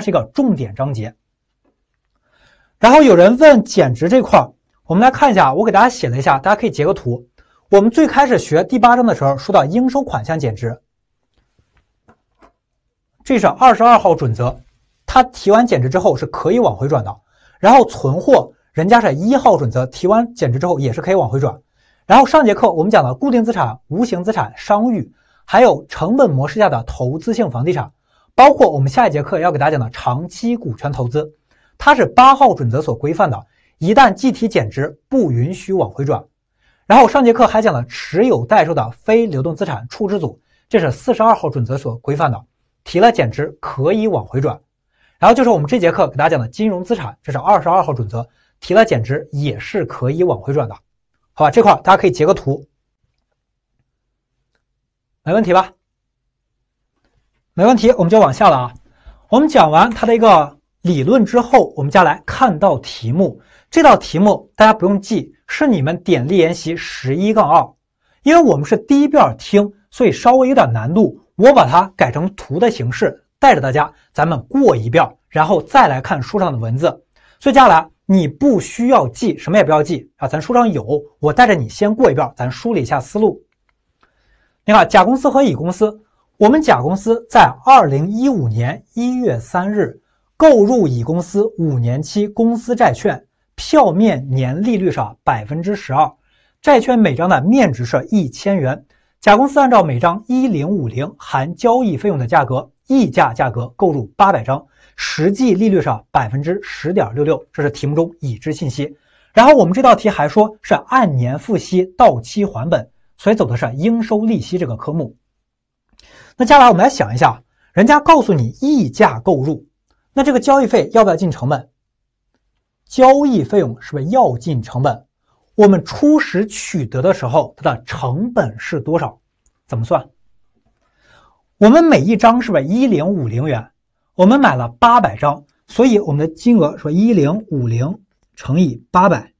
是一个重点章节。然后有人问减值这块儿，我们来看一下，我给大家写了一下，大家可以截个图。我们最开始学第八章的时候说到应收款项减值，这是二十二号准则，它提完减值之后是可以往回转的。然后存货人家是一号准则，提完减值之后也是可以往回转。然后上节课我们讲了固定资产、无形资产、商誉，还有成本模式下的投资性房地产。包括我们下一节课要给大家讲的长期股权投资，它是八号准则所规范的，一旦计提减值不允许往回转。然后上节课还讲了持有待售的非流动资产处置组，这是四十二号准则所规范的，提了减值可以往回转。然后就是我们这节课给大家讲的金融资产，这是二十二号准则，提了减值也是可以往回转的，好吧？这块大家可以截个图，没问题吧？没问题，我们就往下了啊。我们讲完它的一个理论之后，我们接下来看到题目。这道题目大家不用记，是你们点例研习十一杠二。因为我们是第一遍听，所以稍微有点难度。我把它改成图的形式，带着大家咱们过一遍，然后再来看书上的文字。所以接下来你不需要记，什么也不要记啊，咱书上有。我带着你先过一遍，咱梳理一下思路。你看，甲公司和乙公司。我们甲公司在二零一五年一月三日购入乙公司五年期公司债券，票面年利率是百分之十二，债券每张的面值是一千元。甲公司按照每张一零五零含交易费用的价格，溢价价格购入八百张，实际利率是百分之十点六六，这是题目中已知信息。然后我们这道题还说是按年付息到期还本，所以走的是应收利息这个科目。那接下来我们来想一下，人家告诉你溢价购入，那这个交易费要不要进成本？交易费用是不是要进成本？我们初始取得的时候，它的成本是多少？怎么算？我们每一张是不是一零五零元？我们买了八百张，所以我们的金额说一零五零乘以八百，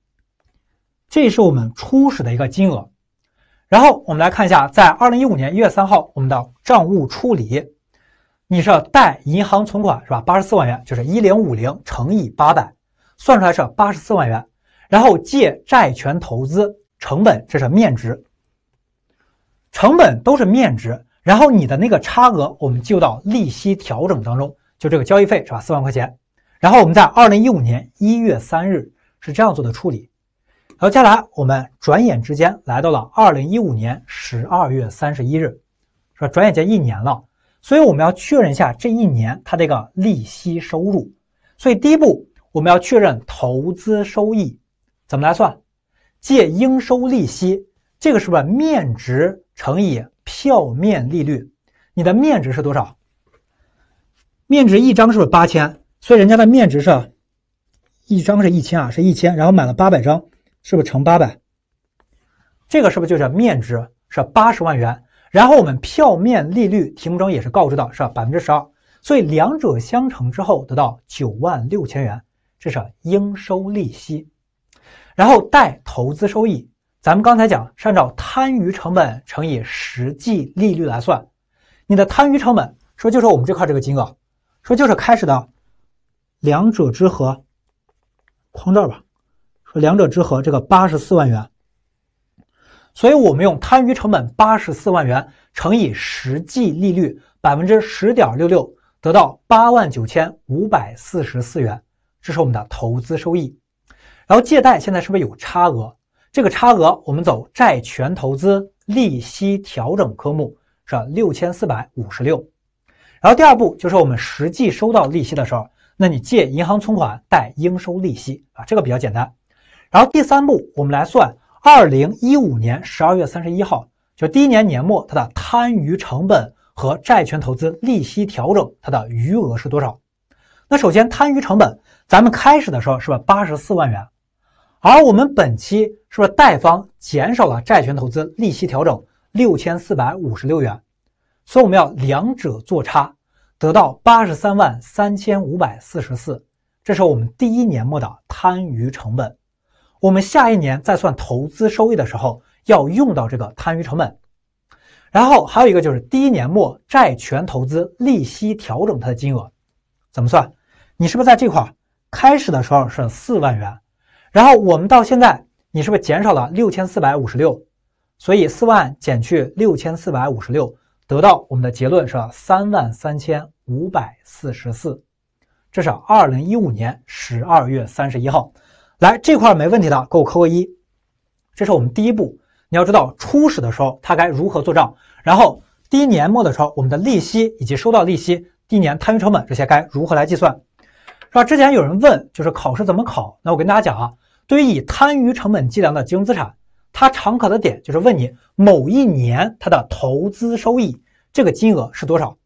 这是我们初始的一个金额。然后我们来看一下，在二零一五年一月三号，我们的账务处理，你是贷银行存款是吧？八十四万元就是一零五零乘以八百，算出来是八十四万元。然后借债权投资成本，这是面值，成本都是面值。然后你的那个差额，我们就到利息调整当中，就这个交易费是吧？四万块钱。然后我们在二零一五年一月三日是这样做的处理。好，接下来我们转眼之间来到了二零一五年十二月三十一日，是吧？转眼间一年了，所以我们要确认一下这一年它这个利息收入。所以第一步，我们要确认投资收益怎么来算？借应收利息，这个是不是面值乘以票面利率？你的面值是多少？面值一张是不是八千？所以人家的面值是一张是一千啊，是一千，然后买了八百张。是不是乘八百？这个是不是就是面值是八十万元？然后我们票面利率题目中也是告知到是百分之十二，所以两者相乘之后得到九万六千元，这是应收利息。然后贷投资收益，咱们刚才讲是按照摊余成本乘以实际利率来算，你的摊余成本说就是我们这块这个金额，说就是开始的两者之和，框这儿吧。说两者之和这个八十四万元，所以我们用摊余成本八十四万元乘以实际利率百分之十点六六，得到八万九千五百四十四元，这是我们的投资收益。然后借贷现在是不是有差额？这个差额我们走债权投资利息调整科目是六千四百五十六。然后第二步就是我们实际收到利息的时候，那你借银行存款贷应收利息啊，这个比较简单。然后第三步，我们来算二零一五年十二月三十一号，就第一年年末它的摊余成本和债权投资利息调整它的余额是多少？那首先摊余成本，咱们开始的时候是吧八十四万元，而我们本期是不是贷方减少了债权投资利息调整六千四百五十六元？所以我们要两者做差，得到八十三万三千五百四十四，这是我们第一年末的摊余成本。我们下一年在算投资收益的时候要用到这个摊余成本，然后还有一个就是第一年末债权投资利息调整它的金额怎么算？你是不是在这块开始的时候是四万元，然后我们到现在你是不是减少了六千四百五十六？所以四万减去六千四百五十六，得到我们的结论是三万三千五百四十四，这是二零一五年十二月三十一号。来这块没问题的，给我扣个一。这是我们第一步，你要知道初始的时候它该如何做账，然后第一年末的时候，我们的利息以及收到利息，第一年摊余成本这些该如何来计算，是吧？之前有人问，就是考试怎么考？那我跟大家讲啊，对于以摊余成本计量的金融资产，它常考的点就是问你某一年它的投资收益这个金额是多少，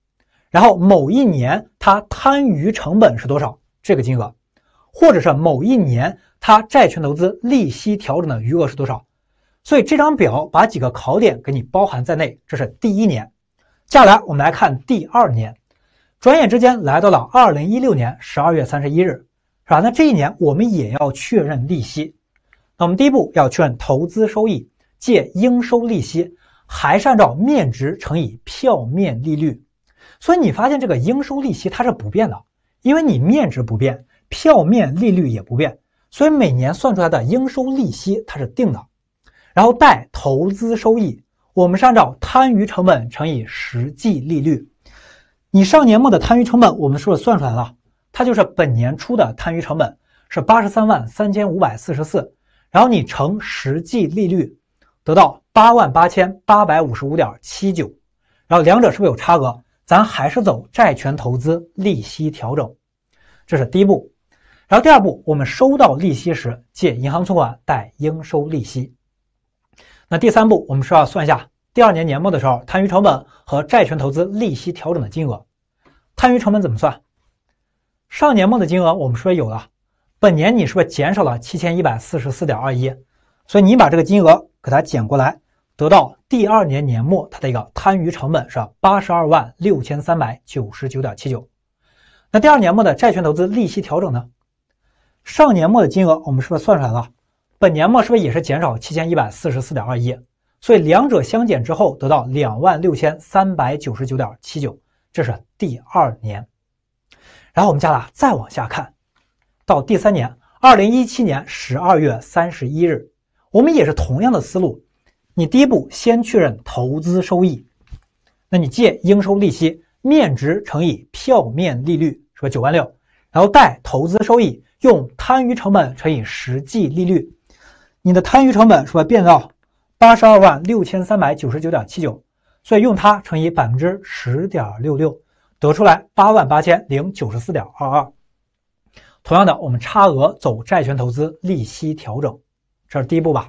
然后某一年它摊余成本是多少这个金额。或者是某一年，它债权投资利息调整的余额是多少？所以这张表把几个考点给你包含在内，这是第一年。接下来我们来看第二年，转眼之间来到了二零一六年十二月三十一日，是吧？那这一年我们也要确认利息。那我们第一步要确认投资收益，借应收利息，还是按照面值乘以票面利率。所以你发现这个应收利息它是不变的，因为你面值不变。票面利率也不变，所以每年算出来的应收利息它是定的，然后贷投资收益，我们是按照摊余成本乘以实际利率。你上年末的摊余成本我们是不是算出来了？它就是本年初的摊余成本是八十三万三千五百四十四，然后你乘实际利率，得到八万八千八百五十五点七九，然后两者是不是有差额？咱还是走债权投资利息调整，这是第一步。然后第二步，我们收到利息时借银行存款，贷应收利息。那第三步，我们是要算一下第二年年末的时候摊余成本和债权投资利息调整的金额。摊余成本怎么算？上年末的金额我们是不是有了？本年你是不是减少了七千一百四十四点二一？所以你把这个金额给它减过来，得到第二年年末它的一个摊余成本是八十二万六千三百九十九点七九。那第二年末的债权投资利息调整呢？上年末的金额我们是不是算出来了？本年末是不是也是减少七千一百四十四点二一？所以两者相减之后得到两万六千三百九十九点七九，这是第二年。然后我们加了再往下看，到第三年，二零一七年十二月三十一日，我们也是同样的思路。你第一步先确认投资收益，那你借应收利息面值乘以票面利率，是说九万六，然后贷投资收益。用摊余成本乘以实际利率，你的摊余成本是不是变到八十二万六千三百九十九点七九？所以用它乘以百分之十点六六，得出来八万八千零九十四点二二。同样的，我们差额走债权投资利息调整，这是第一步吧？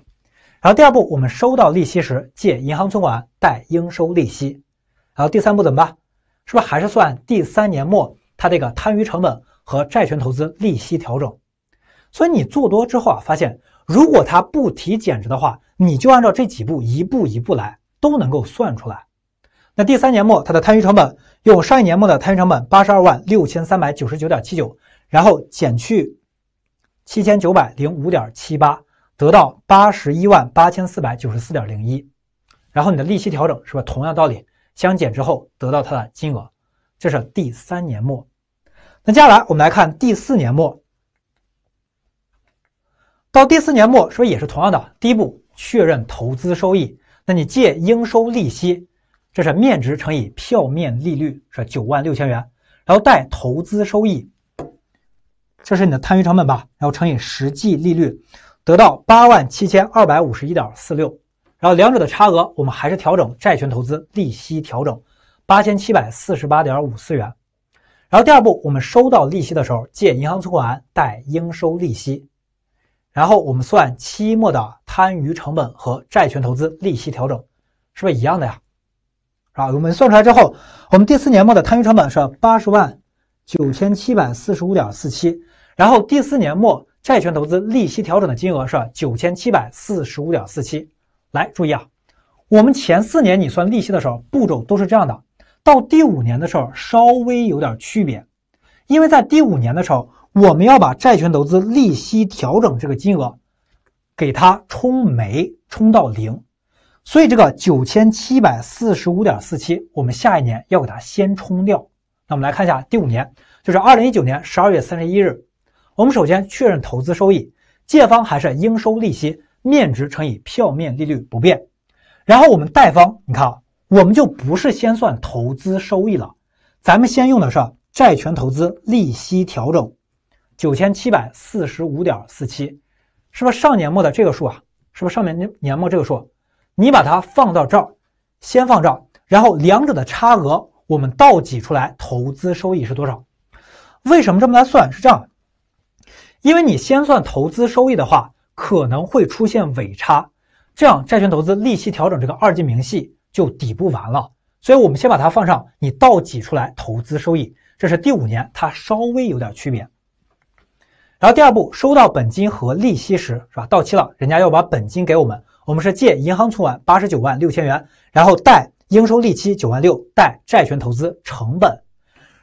然后第二步，我们收到利息时借银行存款，贷应收利息。然后第三步怎么办？是不是还是算第三年末它这个摊余成本？和债权投资利息调整，所以你做多之后啊，发现如果他不提减值的话，你就按照这几步一步一步来，都能够算出来。那第三年末它的摊余成本用上一年末的摊余成本八十二万六千三百九十九点七九，然后减去七千九百零五点七八，得到八十一万八千四百九十四点零一，然后你的利息调整是不是同样道理相减之后得到它的金额，这是第三年末。那接下来我们来看第四年末，到第四年末是不是也是同样的？第一步确认投资收益，那你借应收利息，这是面值乘以票面利率是九万六千元，然后贷投资收益，这是你的摊余成本吧？然后乘以实际利率，得到八万七千二百五十一点四六，然后两者的差额我们还是调整债权投资利息调整八千七百四十八点五四元。然后第二步，我们收到利息的时候，借银行存款，贷应收利息。然后我们算期末的摊余成本和债权投资利息调整，是不是一样的呀？啊，我们算出来之后，我们第四年末的摊余成本是八十万九千七百四十五点四七，然后第四年末债权投资利息调整的金额是九千七百四十五点四七。来注意啊，我们前四年你算利息的时候，步骤都是这样的。到第五年的时候，稍微有点区别，因为在第五年的时候，我们要把债权投资利息调整这个金额，给它冲没冲到零，所以这个九千七百四十五点四七，我们下一年要给它先冲掉。那我们来看一下第五年，就是二零一九年十二月三十一日，我们首先确认投资收益，借方还是应收利息面值乘以票面利率不变，然后我们贷方，你看啊。我们就不是先算投资收益了，咱们先用的是债权投资利息调整，九千七百四十五点四七，是不是上年末的这个数啊？是不是上面年年末这个数？你把它放到这儿，先放这儿，然后两者的差额我们倒挤出来投资收益是多少？为什么这么来算？是这样的，因为你先算投资收益的话，可能会出现尾差，这样债权投资利息调整这个二级明细。就抵不完了，所以我们先把它放上，你倒挤出来投资收益，这是第五年，它稍微有点区别。然后第二步，收到本金和利息时，是吧？到期了，人家要把本金给我们，我们是借银行存款八十九万六千元，然后贷应收利息九万六，贷债权投资成本，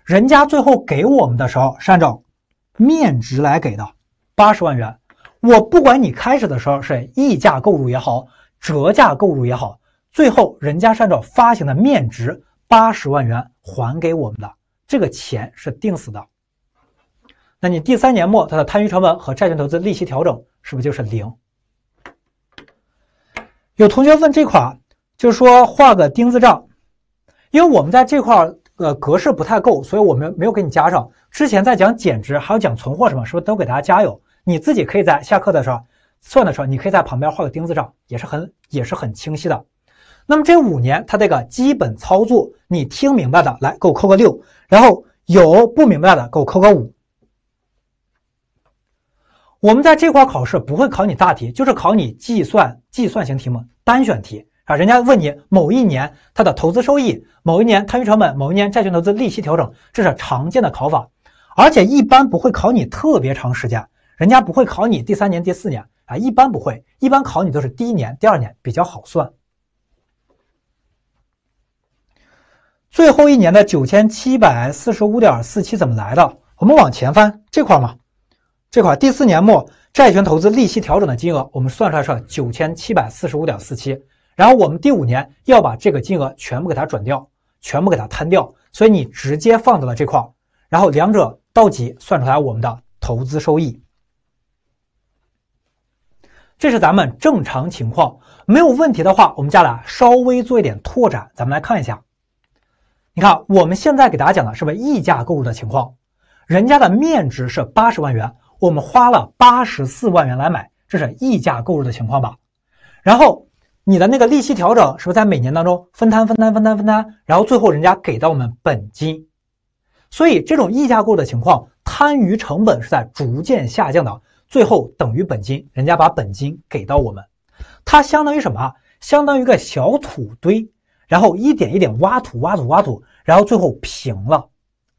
人家最后给我们的时候是按照面值来给的八十万元。我不管你开始的时候是溢价购入也好，折价购入也好。最后，人家是按照发行的面值八十万元还给我们的，这个钱是定死的。那你第三年末它的摊余成本和债券投资利息调整是不是就是零？有同学问这块儿，就是说画个钉子账，因为我们在这块儿呃格式不太够，所以我们没有给你加上。之前在讲减值，还有讲存货什么，是不是都给大家加有？你自己可以在下课的时候算的时候，你可以在旁边画个钉子账，也是很也是很清晰的。那么这五年，它这个基本操作你听明白的，来给我扣个六；然后有不明白的，给我扣个五。我们在这块考试不会考你大题，就是考你计算计算型题目、单选题啊。人家问你某一年它的投资收益，某一年摊余成本，某一年债券投资利息调整，这是常见的考法。而且一般不会考你特别长时间，人家不会考你第三年、第四年啊，一般不会，一般考你都是第一年、第二年比较好算。最后一年的九千七百四十五点四七怎么来的？我们往前翻这块嘛，这块第四年末债权投资利息调整的金额，我们算出来是九千七百四十五点四七。然后我们第五年要把这个金额全部给它转掉，全部给它摊掉。所以你直接放到了这块儿，然后两者倒挤算出来我们的投资收益。这是咱们正常情况，没有问题的话，我们下来稍微做一点拓展，咱们来看一下。你看，我们现在给大家讲的是不是溢价购入的情况？人家的面值是八十万元，我们花了八十四万元来买，这是溢价购入的情况吧？然后你的那个利息调整是不是在每年当中分摊分摊分摊分摊？然后最后人家给到我们本金，所以这种溢价购入的情况，摊余成本是在逐渐下降的，最后等于本金，人家把本金给到我们，它相当于什么？相当于一个小土堆。然后一点一点挖土挖土挖土，然后最后平了，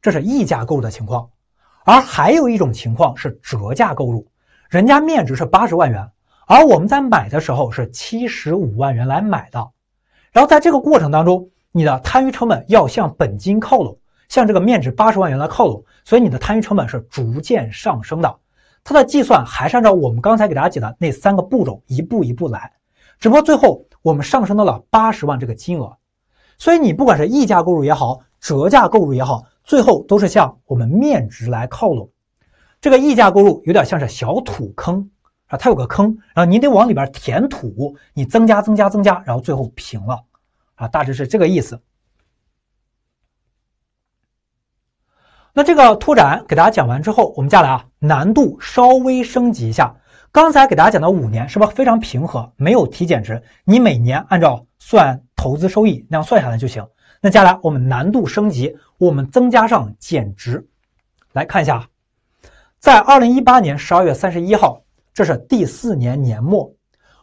这是溢价购入的情况，而还有一种情况是折价购入，人家面值是八十万元，而我们在买的时候是七十五万元来买的，然后在这个过程当中，你的摊余成本要向本金靠拢，向这个面值八十万元来靠拢，所以你的摊余成本是逐渐上升的，它的计算还是按照我们刚才给大家解的那三个步骤一步一步来，只不过最后我们上升到了八十万这个金额。所以你不管是溢价购入也好，折价购入也好，最后都是向我们面值来靠拢。这个溢价购入有点像是小土坑啊，它有个坑，然后你得往里边填土，你增加增加增加，然后最后平了啊，大致是这个意思。那这个拓展给大家讲完之后，我们接下来啊，难度稍微升级一下。刚才给大家讲的五年是不是非常平和，没有提减值，你每年按照算投资收益那样算下来就行。那接下来我们难度升级，我们增加上减值，来看一下，在二零一八年十二月三十一号，这是第四年年末，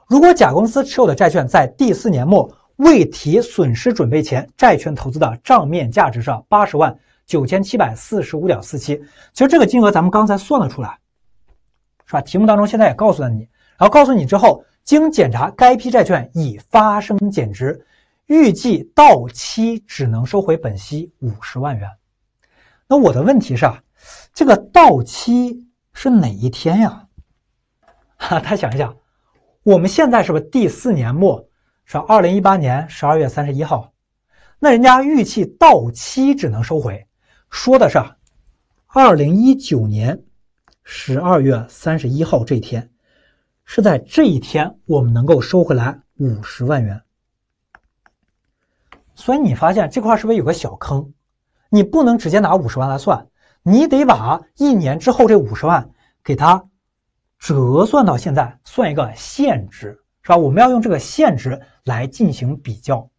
如果甲公司持有的债券在第四年末未提损失准备前，债券投资的账面价值是八十万九千七百四十五点四七，其实这个金额咱们刚才算了出来。是吧？题目当中现在也告诉了你，然后告诉你之后，经检查该批债券已发生减值，预计到期只能收回本息五十万元。那我的问题是，这个到期是哪一天呀？哈，他想一想，我们现在是不是第四年末？是二零一八年十二月三十一号？那人家预计到期只能收回，说的是二零一九年。十二月三十一号这一天，是在这一天我们能够收回来五十万元。所以你发现这块是不是有个小坑？你不能直接拿五十万来算，你得把一年之后这五十万给它折算到现在，算一个现值，是吧？我们要用这个现值来进行比较。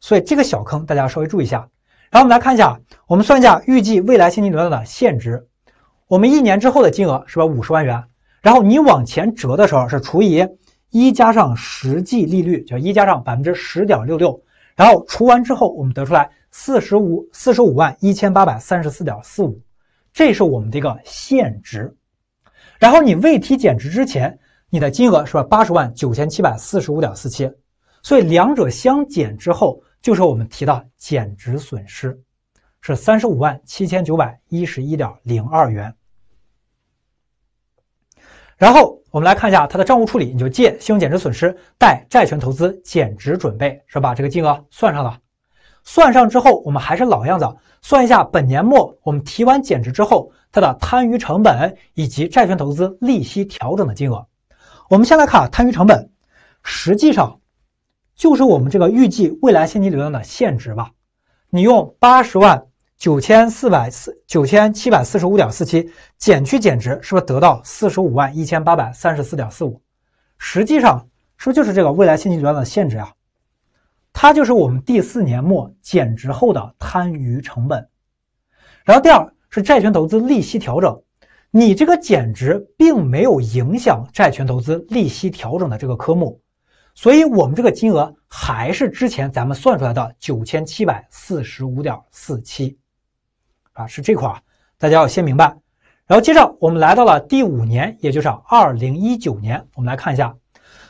所以这个小坑大家稍微注意一下。然后我们来看一下，我们算一下预计未来现金流量的现值。我们一年之后的金额是吧？五十万元，然后你往前折的时候是除以一加上实际利率，就一加上百分之十点六六，然后除完之后，我们得出来四十五四十五万一千八百三十四点四五，这是我们的一个现值。然后你未提减值之前，你的金额是吧？八十万九千七百四十五点四七，所以两者相减之后，就是我们提到减值损失。是三十五万七千九百一十一点零二元。然后我们来看一下它的账务处理，你就借信用减值损失，贷债权投资减值准备，是吧？这个金额算上了。算上之后，我们还是老样子，算一下本年末我们提完减值之后它的摊余成本以及债权投资利息调整的金额。我们先来看摊余成本，实际上就是我们这个预计未来现金流量的现值吧。你用八十万。九千四百四九千七百四十五点四七减去减值，是不是得到四十五万一千八百三十四点四五？实际上，是不是就是这个未来现金流量的现值啊？它就是我们第四年末减值后的摊余成本。然后第二是债权投资利息调整，你这个减值并没有影响债权投资利息调整的这个科目，所以我们这个金额还是之前咱们算出来的九千七百四十五点四七。啊，是这块儿，大家要先明白。然后接着我们来到了第五年，也就是二零一九年，我们来看一下。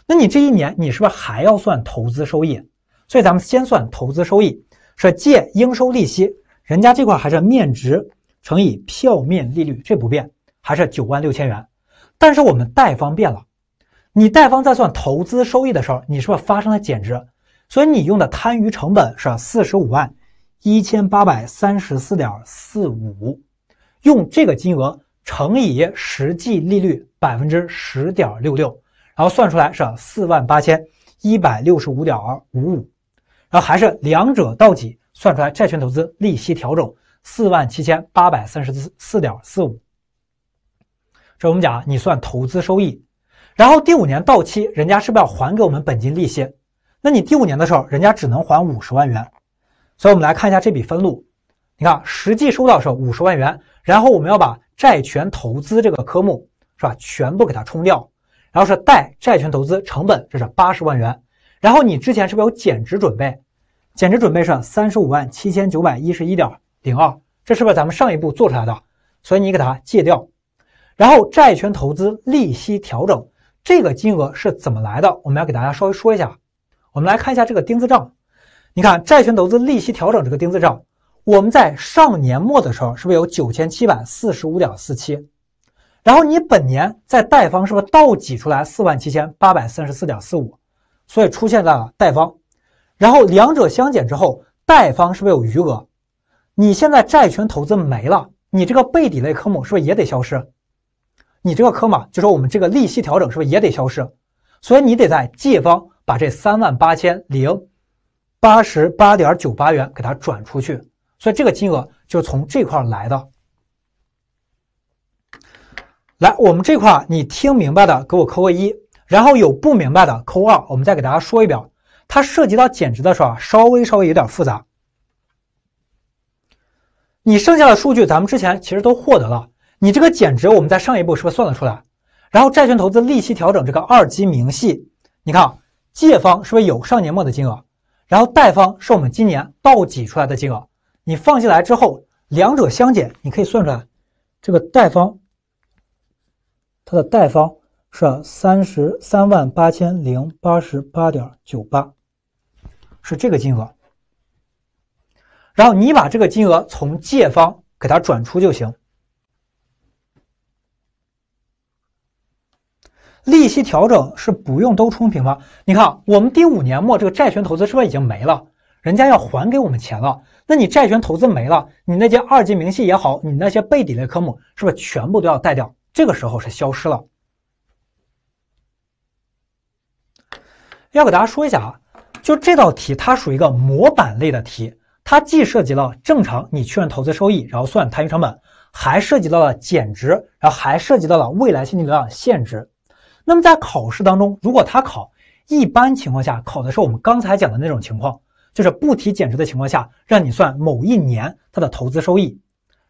那你这一年，你是不是还要算投资收益？所以咱们先算投资收益，是借应收利息，人家这块还是面值乘以票面利率，这不变，还是九万六千元。但是我们贷方变了，你贷方在算投资收益的时候，你是不是发生了减值？所以你用的摊余成本是四十五万。一千八百三十四点四五，用这个金额乘以实际利率百分之十点六六，然后算出来是四万八千一百六十五点五五，然后还是两者到挤算出来，债券投资利息调整四万七千八百三十四四点四五。这我们讲，你算投资收益，然后第五年到期，人家是不是要还给我们本金利息？那你第五年的时候，人家只能还五十万元。所以我们来看一下这笔分录，你看实际收到是五十万元，然后我们要把债权投资这个科目是吧，全部给它冲掉，然后是贷债权投资成本，这是八十万元，然后你之前是不是有减值准备？减值准备是三十五万七千九百一十一点零二，这是不是咱们上一步做出来的？所以你给它借掉，然后债权投资利息调整这个金额是怎么来的？我们要给大家稍微说一下，我们来看一下这个丁字账。你看，债权投资利息调整这个丁字账，我们在上年末的时候是不是有九千七百四十五点四七？然后你本年在贷方是不是倒挤出来四万七千八百三十四点四五？所以出现在了贷方，然后两者相减之后，贷方是不是有余额？你现在债权投资没了，你这个背底类科目是不是也得消失？你这个科目就说我们这个利息调整是不是也得消失？所以你得在借方把这三万八千零。八十八点九八元给它转出去，所以这个金额就从这块来的。来，我们这块你听明白的给我扣个一，然后有不明白的扣二，我们再给大家说一遍。它涉及到减值的时候啊，稍微稍微有点复杂。你剩下的数据咱们之前其实都获得了，你这个减值我们在上一步是不是算了出来？然后债券投资利息调整这个二级明细，你看借方是不是有上年末的金额？然后贷方是我们今年倒挤出来的金额，你放进来之后，两者相减，你可以算出来，这个贷方，它的贷方是三十三万八千零八十八点九八，是这个金额。然后你把这个金额从借方给它转出就行。利息调整是不用都冲平吗？你看，我们第五年末这个债权投资是不是已经没了？人家要还给我们钱了，那你债权投资没了，你那些二级明细也好，你那些背底类科目是不是全部都要带掉？这个时候是消失了。要给大家说一下啊，就这道题它属于一个模板类的题，它既涉及了正常你确认投资收益，然后算摊余成本，还涉及到了减值，然后还涉及到了未来现金流量限值。那么在考试当中，如果他考，一般情况下考的是我们刚才讲的那种情况，就是不提减值的情况下，让你算某一年它的投资收益，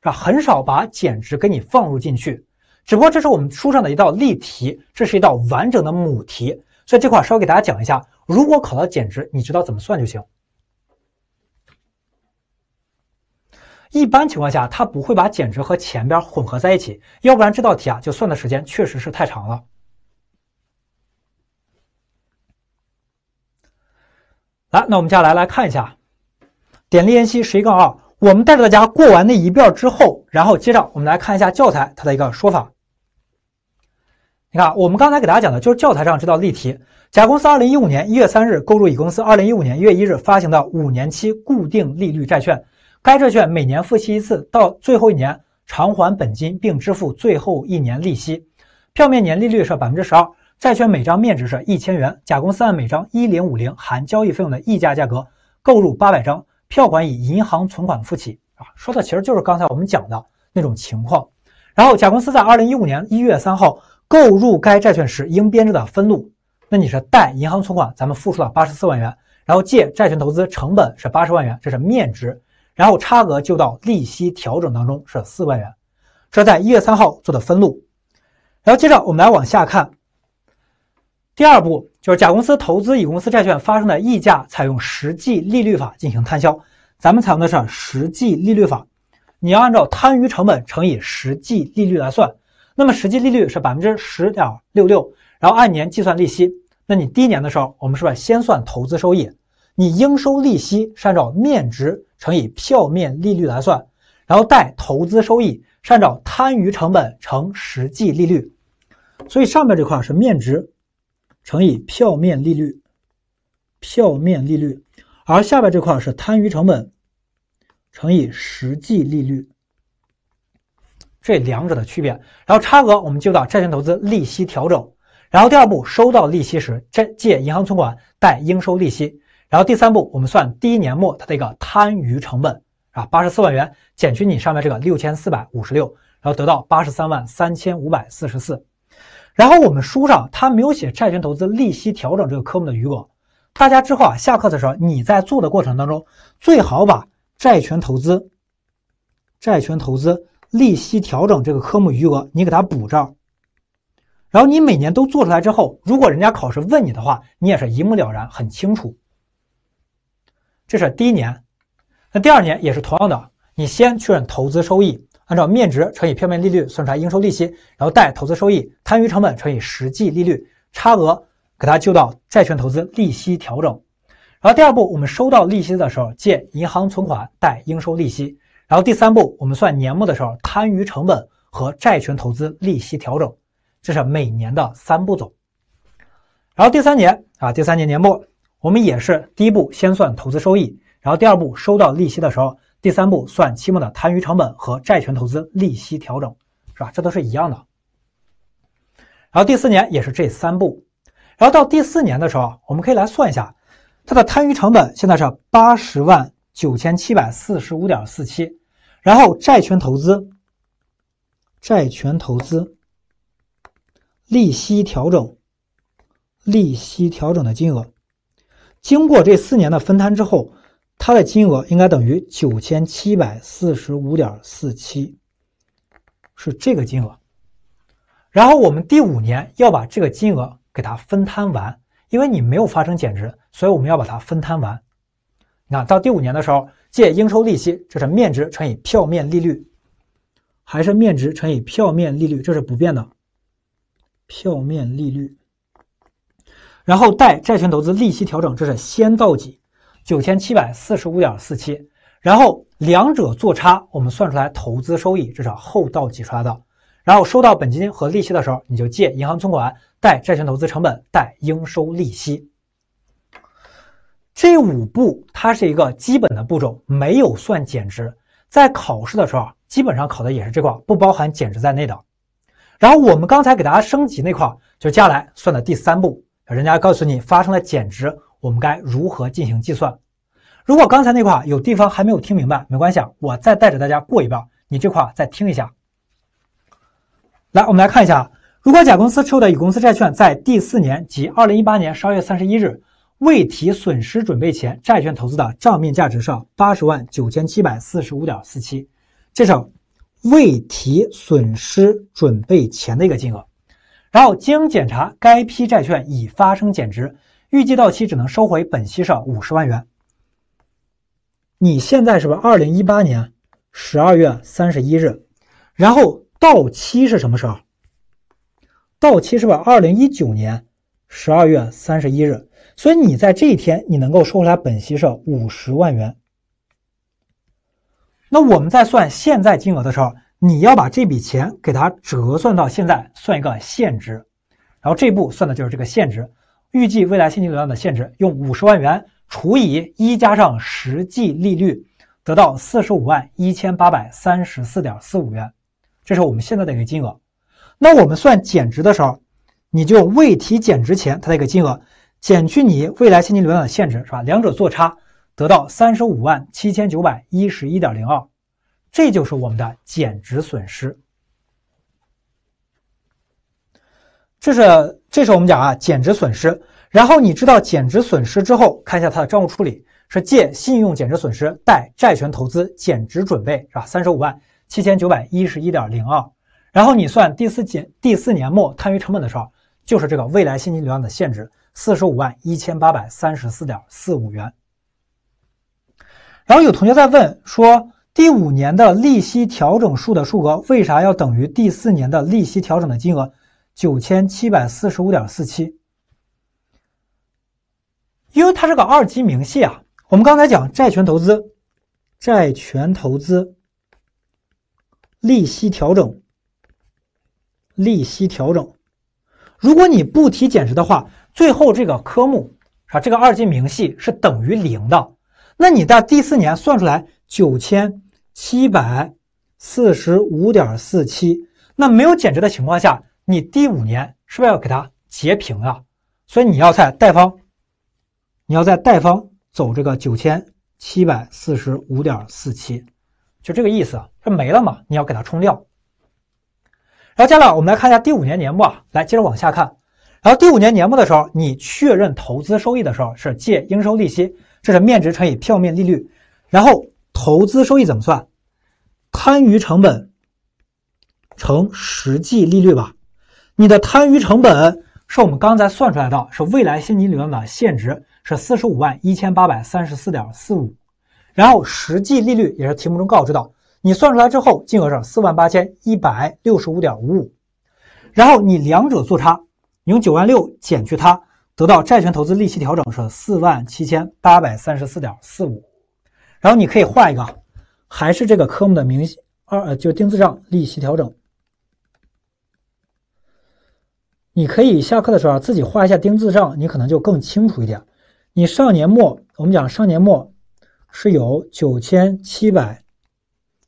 是吧？很少把减值给你放入进去。只不过这是我们书上的一道例题，这是一道完整的母题，所以这块稍微给大家讲一下，如果考到减值，你知道怎么算就行。一般情况下，他不会把减值和前边混合在一起，要不然这道题啊，就算的时间确实是太长了。来，那我们接下来来看一下，点利分析十一杠二。我们带着大家过完那一遍之后，然后接着我们来看一下教材它的一个说法。你看，我们刚才给大家讲的就是教材上这道例题：甲公司二零一五年一月三日购入乙公司二零一五年一月一日发行的五年期固定利率债券，该债券每年付息一次，到最后一年偿还本金并支付最后一年利息，票面年利率是百分之十二。债券每张面值是一千元，甲公司按每张一零五零含交易费用的溢价价格购入八百张，票款以银行存款付起啊，说的其实就是刚才我们讲的那种情况。然后甲公司在二零一五年一月三号购入该债券时应编制的分录，那你是贷银行存款，咱们付出了八十四万元，然后借债券投资成本是八十万元，这是面值，然后差额就到利息调整当中是四万元，这在一月三号做的分录。然后接着我们来往下看。第二步就是甲公司投资乙公司债券发生的溢价，采用实际利率法进行摊销。咱们采用的是实际利率法，你要按照摊余成本乘以实际利率来算。那么实际利率是百分之十点六六，然后按年计算利息。那你第一年的时候，我们是不是先算投资收益？你应收利息是按照面值乘以票面利率来算，然后贷投资收益是按照摊余成本乘实际利率。所以上面这块是面值。乘以票面利率，票面利率，而下边这块是摊余成本乘以实际利率，这两者的区别。然后差额我们就到债券投资利息调整。然后第二步收到利息时，债借银行存款，贷应收利息。然后第三步我们算第一年末它的一个摊余成本啊，八十四万元减去你上面这个六千四百五十六，然后得到八十三万三千五百四十四。然后我们书上他没有写债权投资利息调整这个科目的余额，大家之后啊下课的时候你在做的过程当中，最好把债权投资债权投资利息调整这个科目余额你给它补上，然后你每年都做出来之后，如果人家考试问你的话，你也是一目了然很清楚。这是第一年，那第二年也是同样的，你先确认投资收益。按照面值乘以票面利率算出来应收利息，然后贷投资收益，摊余成本乘以实际利率差额，给它就到债权投资利息调整。然后第二步，我们收到利息的时候，借银行存款，贷应收利息。然后第三步，我们算年末的时候摊余成本和债权投资利息调整，这是每年的三步走。然后第三年啊，第三年年末，我们也是第一步先算投资收益，然后第二步收到利息的时候。第三步算期末的摊余成本和债权投资利息调整，是吧？这都是一样的。然后第四年也是这三步，然后到第四年的时候，我们可以来算一下，它的摊余成本现在是八十万九千七百四十五点四七，然后债权投资、债权投资利息调整、利息调整的金额，经过这四年的分摊之后。它的金额应该等于九千七百四十五点四七，是这个金额。然后我们第五年要把这个金额给它分摊完，因为你没有发生减值，所以我们要把它分摊完。那到第五年的时候，借应收利息，这是面值乘以票面利率，还是面值乘以票面利率，这是不变的，票面利率。然后贷债权投资利息调整，这是先到几，九千七百四十五点四七，然后两者做差，我们算出来投资收益，这是后道挤出来的。然后收到本金和利息的时候，你就借银行存款，贷债券投资成本，贷应收利息。这五步它是一个基本的步骤，没有算减值。在考试的时候，基本上考的也是这块，不包含减值在内的。然后我们刚才给大家升级那块，就接下来算的第三步，人家告诉你发生了减值。我们该如何进行计算？如果刚才那块有地方还没有听明白，没关系，我再带着大家过一遍，你这块再听一下。来，我们来看一下，如果甲公司持有的乙公司债券在第四年即二零一八年十二月三十一日未提损失准备前，债券投资的账面价值是八十万九千七百四十五点四七，这是未提损失准备前的一个金额。然后经检查，该批债券已发生减值。预计到期只能收回本息是五十万元。你现在是不是二零一八年十二月三十一日？然后到期是什么时候？到期是不是二零一九年十二月三十一日？所以你在这一天你能够收回来本息是五十万元。那我们在算现在金额的时候，你要把这笔钱给它折算到现在，算一个现值，然后这步算的就是这个现值。预计未来现金流量的限制，用五十万元除以一加上实际利率，得到四十五万一千八百三十四点四五元，这是我们现在的一个金额。那我们算减值的时候，你就未提减值前它的一个金额，减去你未来现金流量的限制，是吧？两者做差，得到三十五万七千九百一十一点零二，这就是我们的减值损失。这是，这是我们讲啊，减值损失。然后你知道减值损失之后，看一下它的账务处理是借信用减值损失，贷债权投资减值准备，是吧？三十五万七千九百一十一点零二。然后你算第四减第四年末摊余成本的时候，就是这个未来现金流量的限值，四十五万一千八百三十四点四五元。然后有同学在问说，第五年的利息调整数的数额为啥要等于第四年的利息调整的金额？九千七百四十五点四七，因为它是个二级明细啊。我们刚才讲债权投资，债权投资利息调整，利息调整。如果你不提减值的话，最后这个科目啊，这个二级明细是等于零的。那你在第四年算出来九千七百四十五点四七，那没有减值的情况下。你第五年是不是要给它截屏啊？所以你要在贷方，你要在贷方走这个九千七百四十五点四七，就这个意思这没了嘛，你要给它冲掉。然后接下来我们来看一下第五年年末啊，来接着往下看。然后第五年年末的时候，你确认投资收益的时候是借应收利息，这是面值乘以票面利率，然后投资收益怎么算？摊余成本乘实际利率吧。你的摊余成本是我们刚才算出来的，是未来现金流量的现值，是四十五万一千八百三十四点四五，然后实际利率也是题目中告知的，你算出来之后金额是四万八千一百六十五点五五，然后你两者做差，你用九万六减去它，得到债权投资利息调整是四万七千八百三十四点四五，然后你可以画一个，还是这个科目的明细二，就定字账利息调整。你可以下课的时候啊，自己画一下丁字账，你可能就更清楚一点。你上年末，我们讲上年末是有九千七百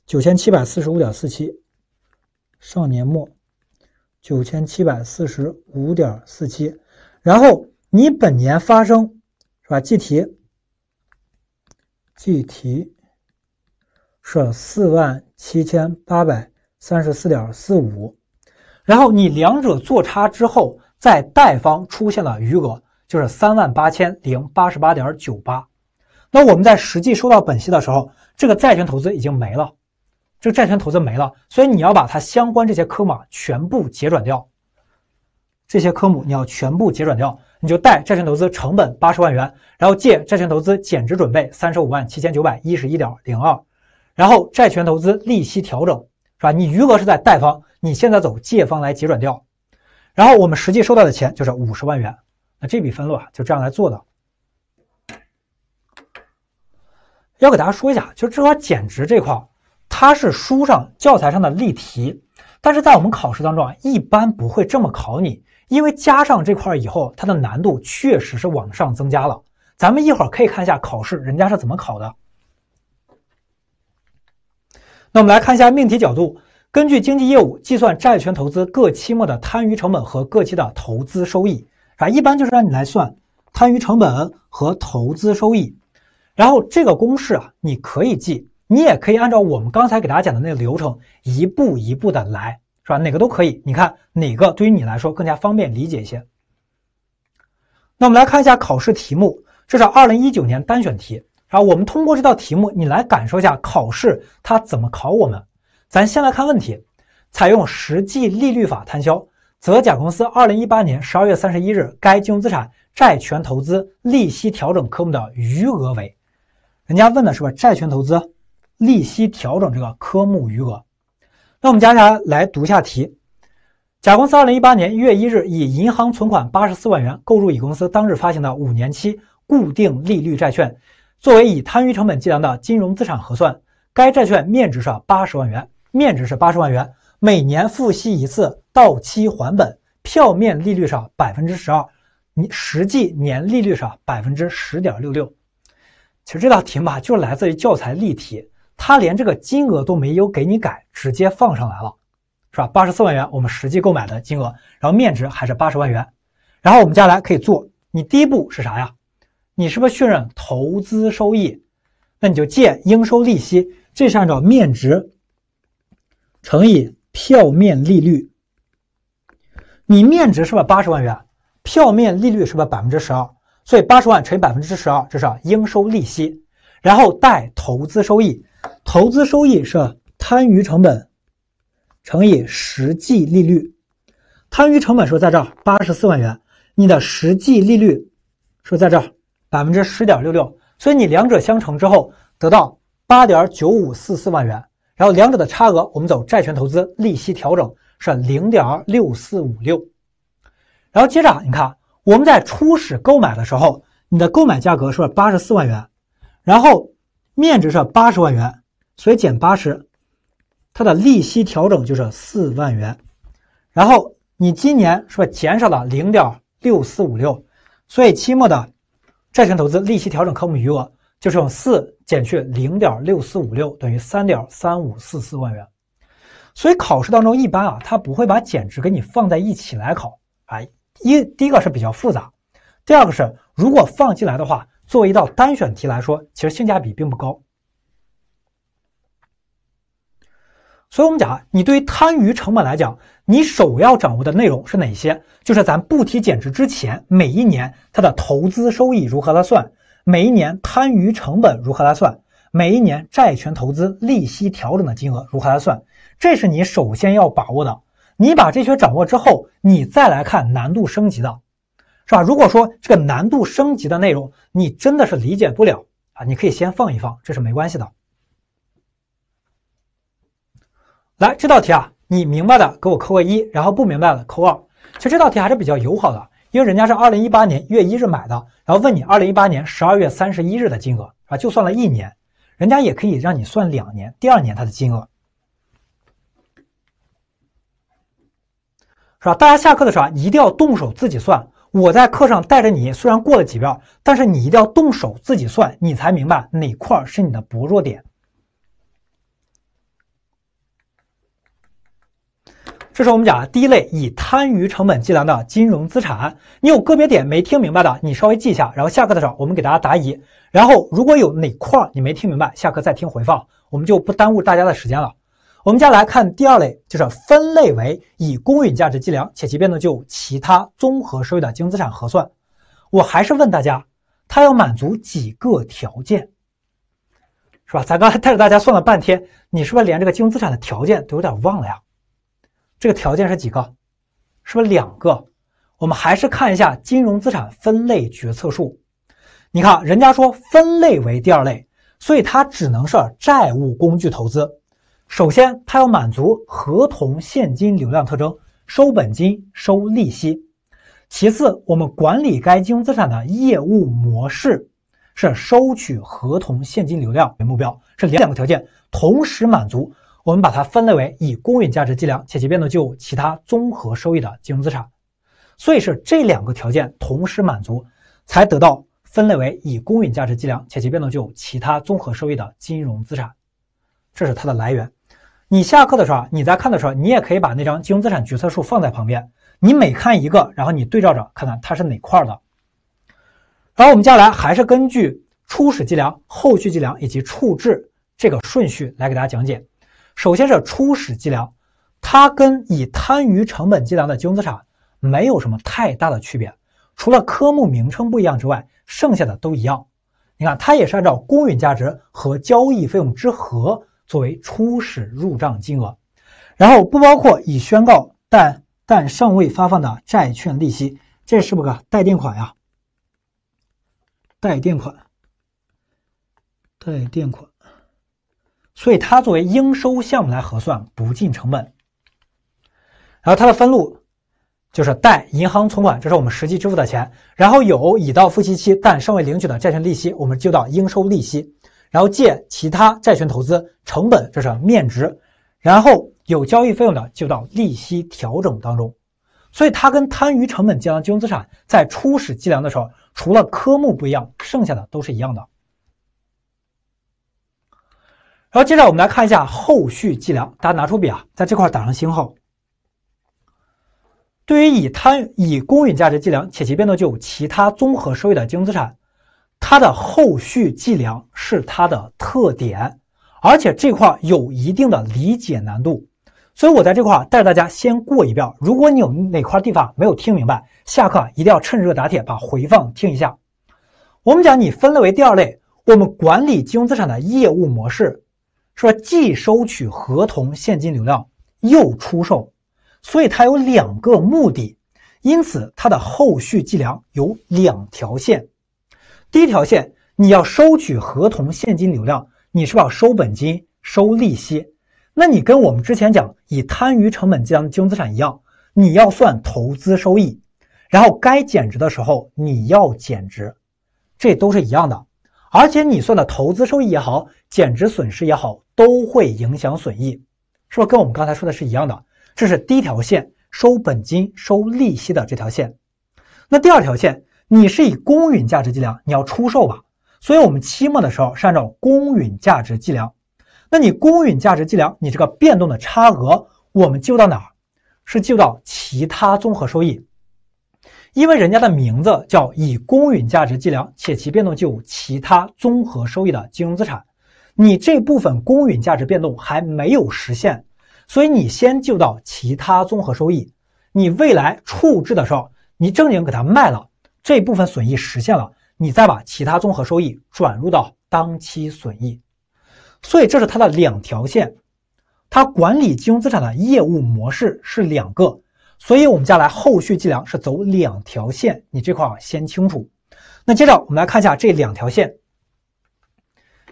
九千七百四十五点四七，上年末九千七百四十五点四七，然后你本年发生是吧？计提，计提是四万七千八百三十四点四五。然后你两者做差之后，在贷方出现了余额，就是三万八千零八十八点九八。那我们在实际收到本息的时候，这个债权投资已经没了，这个债权投资没了，所以你要把它相关这些科目全部结转掉。这些科目你要全部结转掉，你就贷债权投资成本八十万元，然后借债权投资减值准备三十五万七千九百一十一点零二，然后债权投资利息调整是吧？你余额是在贷方。你现在走借方来结转掉，然后我们实际收到的钱就是五十万元，那这笔分录啊就这样来做的。要给大家说一下，就这块减值这块，它是书上教材上的例题，但是在我们考试当中啊，一般不会这么考你，因为加上这块以后，它的难度确实是往上增加了。咱们一会儿可以看一下考试人家是怎么考的。那我们来看一下命题角度。根据经济业务计算债权投资各期末的摊余成本和各期的投资收益，啊，一般就是让你来算摊余成本和投资收益，然后这个公式啊，你可以记，你也可以按照我们刚才给大家讲的那个流程一步一步的来，是吧？哪个都可以，你看哪个对于你来说更加方便理解一些。那我们来看一下考试题目，这是二零一九年单选题啊，我们通过这道题目，你来感受一下考试它怎么考我们。咱先来看问题，采用实际利率法摊销，则甲公司二零一八年十二月三十一日该金融资产债权投资利息调整科目的余额为？人家问的是吧？债权投资利息调整这个科目余额。那我们接下来来读一下题：甲公司二零一八年一月一日以银行存款八十四万元购入乙公司当日发行的五年期固定利率债券，作为以摊余成本计量的金融资产核算，该债券面值是八十万元。面值是八十万元，每年付息一次，到期还本，票面利率上百分之十二，你实际年利率上百分之十点六六。其实这道题吧，就来自于教材例题，它连这个金额都没有给你改，直接放上来了，是吧？八十四万元，我们实际购买的金额，然后面值还是八十万元，然后我们接下来可以做，你第一步是啥呀？你是不是确认投资收益？那你就借应收利息，这是按照面值。乘以票面利率，你面值是不是八十万元？票面利率是不是百分之十二？所以八十万乘百分之十二，这是应收利息。然后带投资收益，投资收益是摊余成本乘以实际利率。摊余成本说在这儿八十四万元，你的实际利率说在这儿百分之十点六六，所以你两者相乘之后得到八点九五四四万元。然后两者的差额，我们走债权投资利息调整是零点六四五六。然后接着你看，我们在初始购买的时候，你的购买价格是八十四万元，然后面值是八十万元，所以减八十，它的利息调整就是四万元。然后你今年是不是减少了零点六四五六，所以期末的债权投资利息调整科目余额就是四。减去零点六四五六等于三点三五四四万元，所以考试当中一般啊，他不会把减值给你放在一起来考啊。一第一个是比较复杂，第二个是如果放进来的话，作为一道单选题来说，其实性价比并不高。所以我们讲你对于摊余成本来讲，你首要掌握的内容是哪些？就是咱不提减值之前，每一年它的投资收益如何来算。每一年摊余成本如何来算？每一年债权投资利息调整的金额如何来算？这是你首先要把握的。你把这些掌握之后，你再来看难度升级的，是吧？如果说这个难度升级的内容你真的是理解不了啊，你可以先放一放，这是没关系的。来，这道题啊，你明白的给我扣个一，然后不明白的扣二。其实这道题还是比较友好的。因为人家是二零一八年一月一日买的，然后问你二零一八年十二月三十一日的金额，啊，就算了一年，人家也可以让你算两年，第二年它的金额，是吧？大家下课的时候啊，一定要动手自己算。我在课上带着你，虽然过了几遍，但是你一定要动手自己算，你才明白哪块是你的薄弱点。这是我们讲第一类以摊余成本计量的金融资产，你有个别点没听明白的，你稍微记一下，然后下课的时候我们给大家答疑。然后如果有哪块儿你没听明白，下课再听回放，我们就不耽误大家的时间了。我们接下来看第二类，就是分类为以公允价值计量且其变动就其他综合收益的金融资产核算。我还是问大家，它要满足几个条件，是吧？咱刚才带着大家算了半天，你是不是连这个金融资产的条件都有点忘了呀？这个条件是几个？是不是两个？我们还是看一下金融资产分类决策树。你看，人家说分类为第二类，所以它只能是债务工具投资。首先，它要满足合同现金流量特征，收本金、收利息。其次，我们管理该金融资产的业务模式是收取合同现金流量为目标，是两个条件同时满足。我们把它分类为以公允价值计量且其变动就其他综合收益的金融资产，所以是这两个条件同时满足，才得到分类为以公允价值计量且其变动就其他综合收益的金融资产。这是它的来源。你下课的时候，你在看的时候，你也可以把那张金融资产决策书放在旁边，你每看一个，然后你对照着看看它是哪块的。然后我们接下来还是根据初始计量、后续计量以及处置这个顺序来给大家讲解。首先是初始计量，它跟以摊余成本计量的金融资产没有什么太大的区别，除了科目名称不一样之外，剩下的都一样。你看，它也是按照公允价值和交易费用之和作为初始入账金额，然后不包括已宣告但但尚未发放的债券利息，这是不是个待垫款呀？待垫款，待垫款。所以它作为应收项目来核算，不进成本。然后它的分录就是贷银行存款，这是我们实际支付的钱。然后有已到付息期但尚未领取的债权利息，我们就到应收利息。然后借其他债权投资成本，这是面值。然后有交易费用的就到利息调整当中。所以它跟摊余成本计量金融资产在初始计量的时候，除了科目不一样，剩下的都是一样的。然后接着我们来看一下后续计量。大家拿出笔啊，在这块打上星号。对于以摊以公允价值计量且其变动具有其他综合收益的金融资产，它的后续计量是它的特点，而且这块有一定的理解难度。所以我在这块带着大家先过一遍。如果你有哪块地方没有听明白，下课一定要趁热打铁把回放听一下。我们讲，你分类为第二类，我们管理金融资产的业务模式。说既收取合同现金流量又出售，所以它有两个目的，因此它的后续计量有两条线。第一条线，你要收取合同现金流量，你是不是要收本金、收利息。那你跟我们之前讲以摊余成本计量金融资产一样，你要算投资收益，然后该减值的时候你要减值，这都是一样的。而且你算的投资收益也好，减值损失也好。都会影响损益，是不是跟我们刚才说的是一样的？这是第一条线，收本金、收利息的这条线。那第二条线，你是以公允价值计量，你要出售吧？所以，我们期末的时候是按照公允价值计量。那你公允价值计量，你这个变动的差额，我们记到哪儿？是记到其他综合收益，因为人家的名字叫以公允价值计量且其变动计入其他综合收益的金融资产。你这部分公允价值变动还没有实现，所以你先就到其他综合收益。你未来处置的时候，你正经给它卖了，这部分损益实现了，你再把其他综合收益转入到当期损益。所以这是它的两条线，它管理金融资产的业务模式是两个，所以我们将来后续计量是走两条线。你这块儿先清楚。那接着我们来看一下这两条线，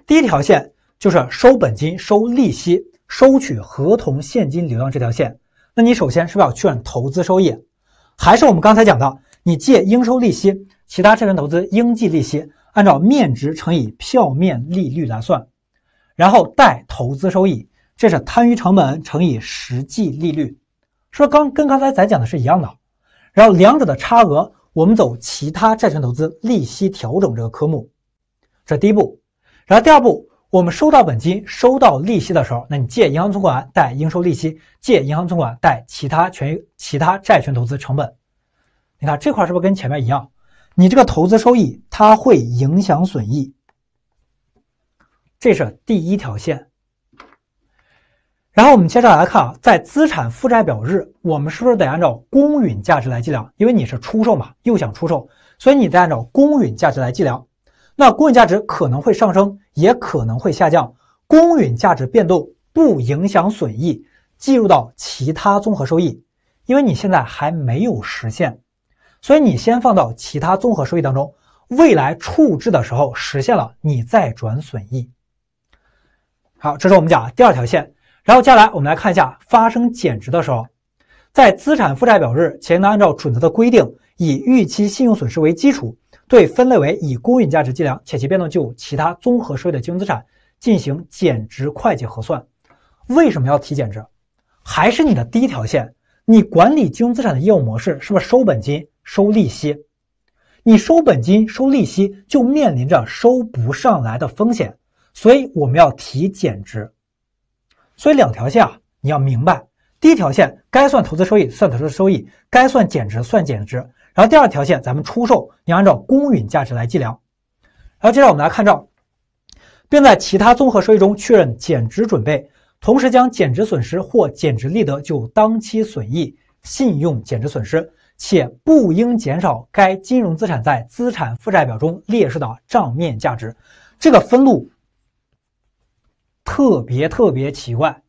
第一条线。就是收本金、收利息、收取合同现金流量这条线。那你首先是不是要确认投资收益？还是我们刚才讲的，你借应收利息，其他债权投资应计利息按照面值乘以票面利率来算，然后贷投资收益，这是摊余成本乘以实际利率。说刚跟刚才咱讲的是一样的。然后两者的差额，我们走其他债权投资利息调整这个科目，这第一步。然后第二步。我们收到本金、收到利息的时候，那你借银行存款，贷应收利息；借银行存款，贷其他权益、其他债权投资成本。你看这块是不是跟前面一样？你这个投资收益它会影响损益，这是第一条线。然后我们接着来看啊，在资产负债表日，我们是不是得按照公允价值来计量？因为你是出售嘛，又想出售，所以你得按照公允价值来计量。那公允价值可能会上升。也可能会下降，公允价值变动不影响损益，计入到其他综合收益，因为你现在还没有实现，所以你先放到其他综合收益当中，未来处置的时候实现了，你再转损益。好，这是我们讲第二条线，然后接下来我们来看一下发生减值的时候，在资产负债表日，应当按照准则的规定，以预期信用损失为基础。对分类为以公允价值计量且其变动就其他综合收益的金融资产进行减值会计核算。为什么要提减值？还是你的第一条线，你管理金融资产的业务模式是不是收本金、收利息？你收本金、收利息就面临着收不上来的风险，所以我们要提减值。所以两条线啊，你要明白，第一条线该算投资收益算投资收益，该算减值算减值。然后第二条线，咱们出售要按照公允价值来计量。然后接着我们来看这，并在其他综合收益中确认减值准备，同时将减值损失或减值利得就当期损益信用减值损失，且不应减少该金融资产在资产负债表中列示的账面价值。这个分录特别特别奇怪，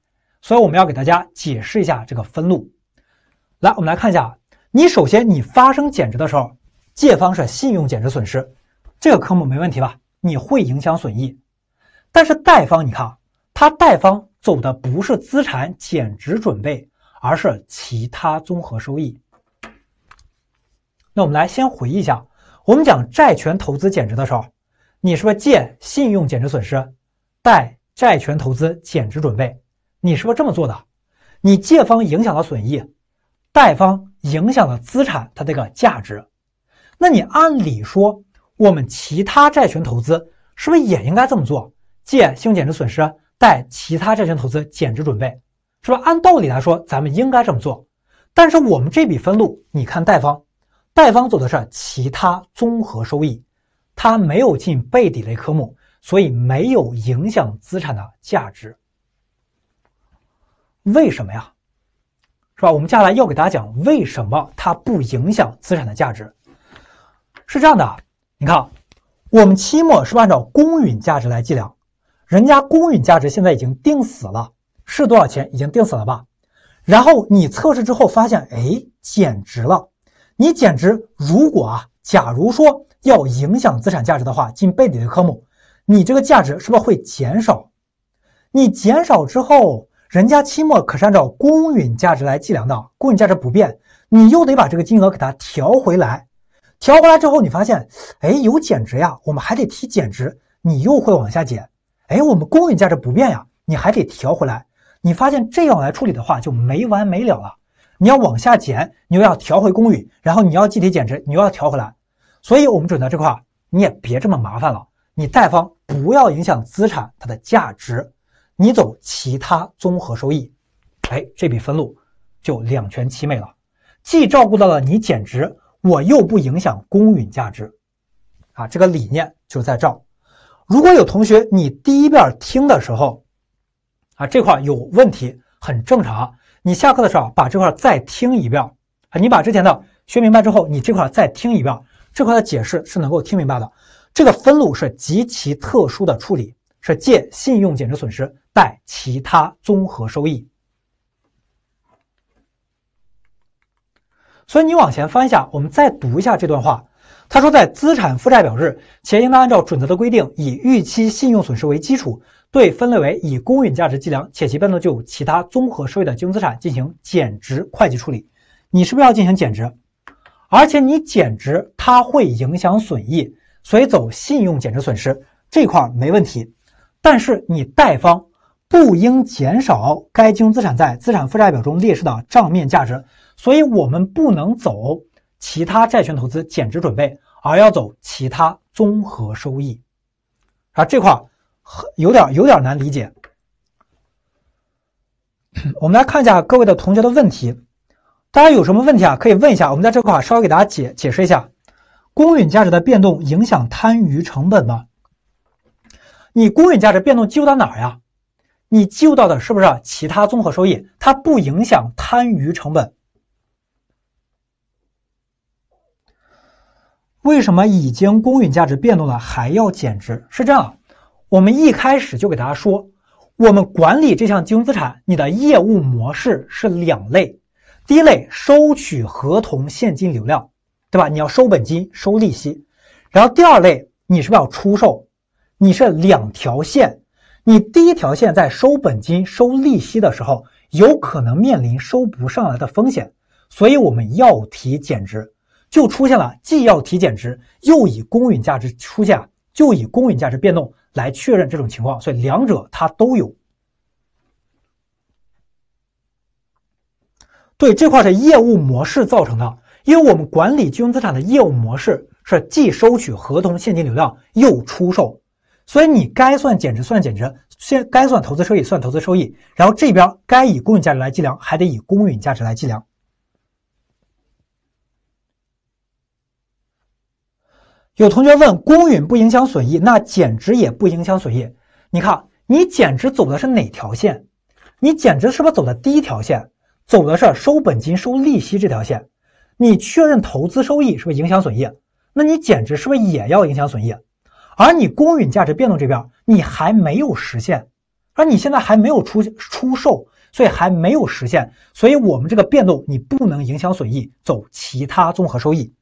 所以我们要给大家解释一下这个分录。来，我们来看一下。你首先，你发生减值的时候，借方是信用减值损失，这个科目没问题吧？你会影响损益，但是贷方，你看，它贷方走的不是资产减值准备，而是其他综合收益。那我们来先回忆一下，我们讲债权投资减值的时候，你是不是借信用减值损失，贷债权投资减值准备？你是不是这么做的？你借方影响了损益，贷方。影响了资产它这个价值，那你按理说我们其他债权投资是不是也应该这么做？借信用减值损失，贷其他债权投资减值准备，是吧？按道理来说，咱们应该这么做。但是我们这笔分录，你看贷方，贷方走的是其他综合收益，它没有进被抵类科目，所以没有影响资产的价值。为什么呀？是吧？我们接下来要给大家讲为什么它不影响资产的价值。是这样的，你看，我们期末是不按照公允价值来计量？人家公允价值现在已经定死了，是多少钱已经定死了吧？然后你测试之后发现，哎，减值了。你减值，如果啊，假如说要影响资产价值的话，进背抵的科目，你这个价值是不是会减少？你减少之后。人家期末可是按照公允价值来计量的，公允价值不变，你又得把这个金额给它调回来。调回来之后，你发现，哎，有减值呀，我们还得提减值，你又会往下减。哎，我们公允价值不变呀，你还得调回来。你发现这样来处理的话就没完没了了。你要往下减，你又要调回公允，然后你要计提减值，你又要调回来。所以，我们准则这块，你也别这么麻烦了，你贷方不要影响资产它的价值。你走其他综合收益，哎，这笔分录就两全其美了，既照顾到了你减值，我又不影响公允价值，啊，这个理念就在这儿。如果有同学你第一遍听的时候，啊这块有问题很正常，你下课的时候把这块再听一遍，啊，你把之前的学明白之后，你这块再听一遍，这块的解释是能够听明白的。这个分录是极其特殊的处理。是借信用减值损失，贷其他综合收益。所以你往前翻一下，我们再读一下这段话。他说，在资产负债表日，企业应当按照准则的规定，以预期信用损失为基础，对分类为以公允价值计量且其变动就有其他综合收益的金融资产进行减值会计处理。你是不是要进行减值？而且你减值，它会影响损益，所以走信用减值损失这块没问题。但是你贷方不应减少该金融资产在资产负债表中列示的账面价值，所以我们不能走其他债权投资减值准备，而要走其他综合收益。啊，这块儿有点有点难理解。我们来看一下各位的同学的问题，大家有什么问题啊？可以问一下，我们在这块稍微给大家解解释一下，公允价值的变动影响摊余成本吗？你公允价值变动记录到哪儿呀？你记录到的是不是其他综合收益？它不影响摊余成本。为什么已经公允价值变动了还要减值？是这样，我们一开始就给大家说，我们管理这项金融资产，你的业务模式是两类：第一类收取合同现金流量，对吧？你要收本金、收利息。然后第二类，你是不是要出售？你是两条线，你第一条线在收本金、收利息的时候，有可能面临收不上来的风险，所以我们要提减值，就出现了既要提减值，又以公允价值出现，就以公允价值变动来确认这种情况，所以两者它都有。对这块是业务模式造成的，因为我们管理金融资产的业务模式是既收取合同现金流量，又出售。所以你该算减值算减值，先该算投资收益算投资收益，然后这边该以公允价值来计量还得以公允价值来计量。有同学问，公允不影响损益，那减值也不影响损益？你看，你减值走的是哪条线？你减值是不是走的第一条线？走的是收本金、收利息这条线？你确认投资收益是不是影响损益？那你减值是不是也要影响损益？而你公允价值变动这边你还没有实现，而你现在还没有出出售，所以还没有实现，所以我们这个变动你不能影响损益，走其他综合收益。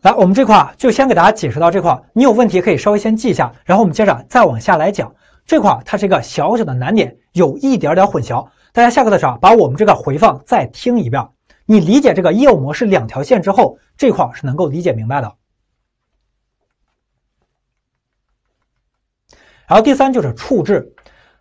来，我们这块就先给大家解释到这块，你有问题可以稍微先记一下，然后我们接着再往下来讲这块它是一个小小的难点，有一点点混淆，大家下课的时候把我们这个回放再听一遍。你理解这个业务模式两条线之后，这块儿是能够理解明白的。然后第三就是处置，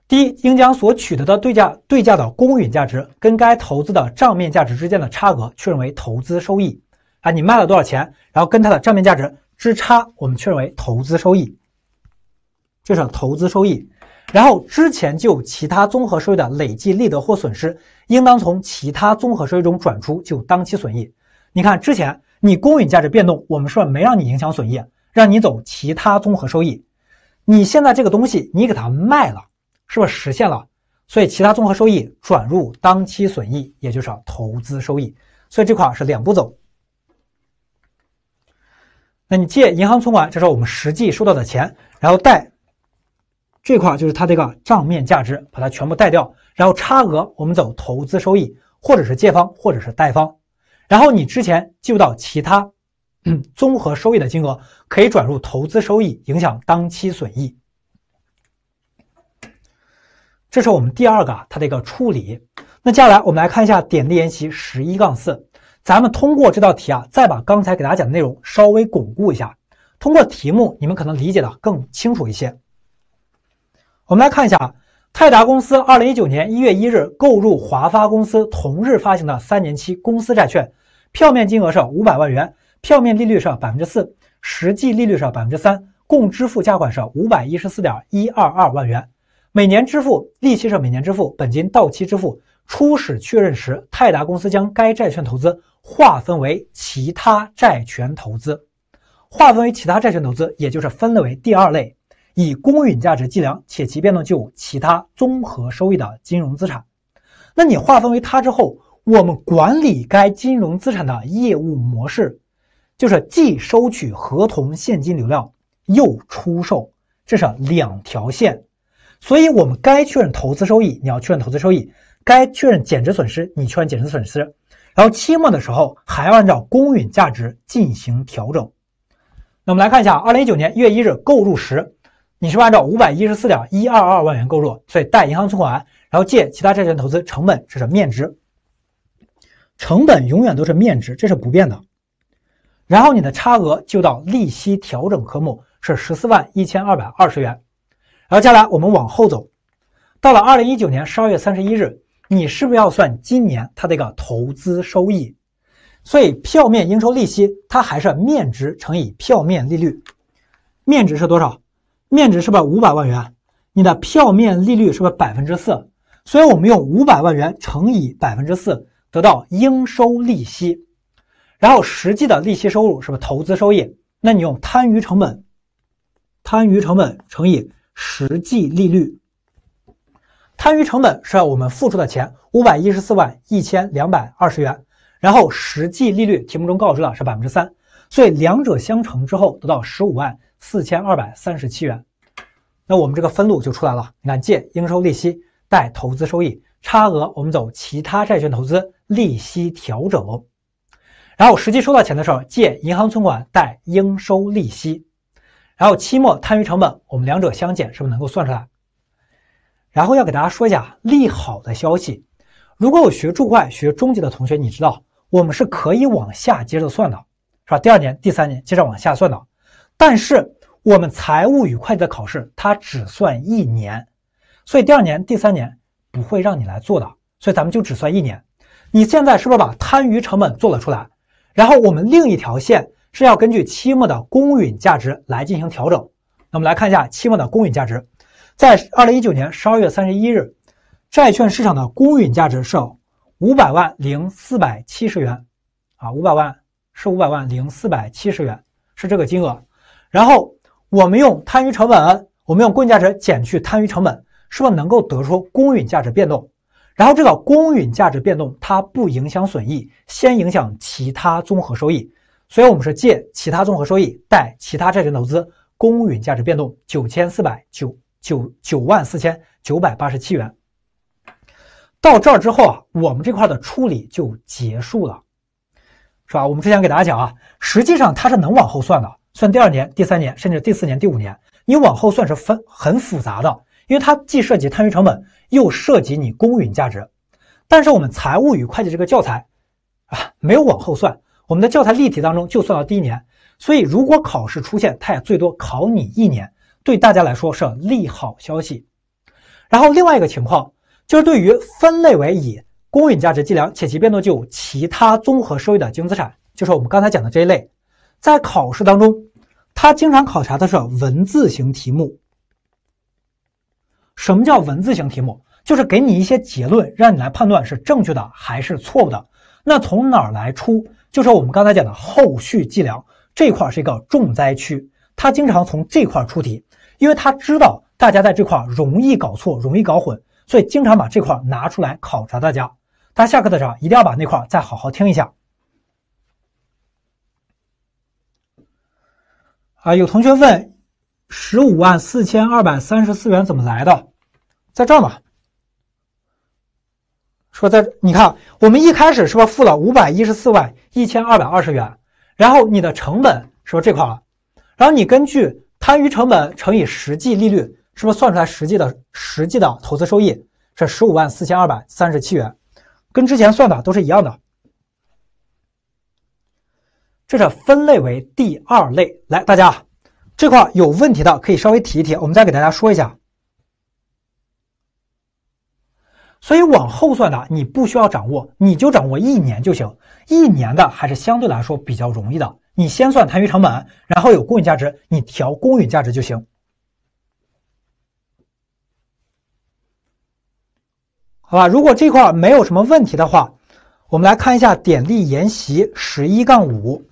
第一应将所取得的对价对价的公允价值跟该投资的账面价值之间的差额确认为投资收益。啊，你卖了多少钱，然后跟它的账面价值之差，我们确认为投资收益，就是投资收益。然后之前就其他综合收益的累计利得或损失，应当从其他综合收益中转出，就当期损益。你看之前你公允价值变动，我们是不是没让你影响损益，让你走其他综合收益？你现在这个东西你给它卖了，是不是实现了？所以其他综合收益转入当期损益，也就是投资收益。所以这块是两步走。那你借银行存款，这是我们实际收到的钱，然后贷。这块就是它这个账面价值，把它全部带掉，然后差额我们走投资收益，或者是借方，或者是贷方，然后你之前记录到其他 综合收益的金额可以转入投资收益，影响当期损益。这是我们第二个它的一个处理。那接下来我们来看一下点题研习十一杠四，咱们通过这道题啊，再把刚才给大家讲的内容稍微巩固一下，通过题目你们可能理解的更清楚一些。我们来看一下啊，泰达公司二零一九年一月一日购入华发公司同日发行的三年期公司债券，票面金额是五百万元，票面利率是百分之四，实际利率是百分之三，共支付价款是五百一十四点一二二万元，每年支付利息是每年支付本金到期支付。初始确认时，泰达公司将该债券投资划分为其他债权投资，划分为其他债权投资，也就是分类为第二类。以公允价值计量且其变动具有其他综合收益的金融资产，那你划分为它之后，我们管理该金融资产的业务模式就是既收取合同现金流量又出售，这是两条线。所以，我们该确认投资收益，你要确认投资收益；该确认减值损失，你确认减值损失。然后期末的时候，还要按照公允价值进行调整。那我们来看一下，二零一九年一月一日购入时。你是不是按照五百一十四点一二二万元购入？所以贷银行存款，然后借其他债权投资成本，这是面值。成本永远都是面值，这是不变的。然后你的差额就到利息调整科目是十四万一千二百二十元。然后接下来我们往后走，到了二零一九年十二月三十一日，你是不是要算今年它的一个投资收益？所以票面应收利息它还是面值乘以票面利率，面值是多少？面值是不是五百万元？你的票面利率是不是百分之四？所以我们用五百万元乘以百分之四，得到应收利息。然后实际的利息收入是不是投资收益？那你用摊余成本，摊余成本乘以实际利率。摊余成本是要我们付出的钱，五百一十四万一千两百二十元。然后实际利率题目中告知了是百分之三，所以两者相乘之后得到十五万。四千二百三十七元，那我们这个分录就出来了。你看，借应收利息，贷投资收益差额，我们走其他债券投资利息调整。然后实际收到钱的时候，借银行存款，贷应收利息。然后期末摊余成本，我们两者相减，是不是能够算出来？然后要给大家说一下利好的消息。如果有学注会学中级的同学，你知道我们是可以往下接着算的，是吧？第二年、第三年接着往下算的。但是我们财务与会计的考试它只算一年，所以第二年、第三年不会让你来做的，所以咱们就只算一年。你现在是不是把摊余成本做了出来？然后我们另一条线是要根据期末的公允价值来进行调整。那我们来看一下期末的公允价值，在二零一九年十二月三十一日，债券市场的公允价值是五百万零四百七十元啊，五百万是五百万零四百七十元，是这个金额。然后我们用摊余成本，我们用公允价值减去摊余成本，是不是能够得出公允价值变动？然后这个公允价值变动它不影响损益，先影响其他综合收益。所以我们是借其他综合收益，贷其他债权投资公允价值变动九千四百九九九万四千九百八十七元。到这儿之后啊，我们这块的处理就结束了，是吧？我们之前给大家讲啊，实际上它是能往后算的。算第二年、第三年，甚至第四年、第五年，你往后算是分很复杂的，因为它既涉及摊余成本，又涉及你公允价值。但是我们财务与会计这个教材啊，没有往后算，我们的教材例题当中就算到第一年。所以如果考试出现，它也最多考你一年，对大家来说是利好消息。然后另外一个情况就是对于分类为以公允价值计量且其变动计有其他综合收益的净资产，就是我们刚才讲的这一类。在考试当中，他经常考察的是文字型题目。什么叫文字型题目？就是给你一些结论，让你来判断是正确的还是错误的。那从哪儿来出？就是我们刚才讲的后续计量这块是一个重灾区，他经常从这块出题，因为他知道大家在这块容易搞错、容易搞混，所以经常把这块拿出来考察大家。大家下课的时候一定要把那块再好好听一下。啊，有同学问，十五万四千二百三十四元怎么来的？在这儿嘛。说在，你看，我们一开始是不是付了五百一十四万一千二百二十元？然后你的成本是不是这块了？然后你根据摊余成本乘以实际利率，是不是算出来实际的实际的投资收益是十五万四千二百三十七元？跟之前算的都是一样的。这是分类为第二类。来，大家这块有问题的可以稍微提一提，我们再给大家说一下。所以往后算的，你不需要掌握，你就掌握一年就行。一年的还是相对来说比较容易的。你先算摊余成本，然后有公允价值，你调公允价值就行。好吧，如果这块没有什么问题的话，我们来看一下典例研习十一杠五。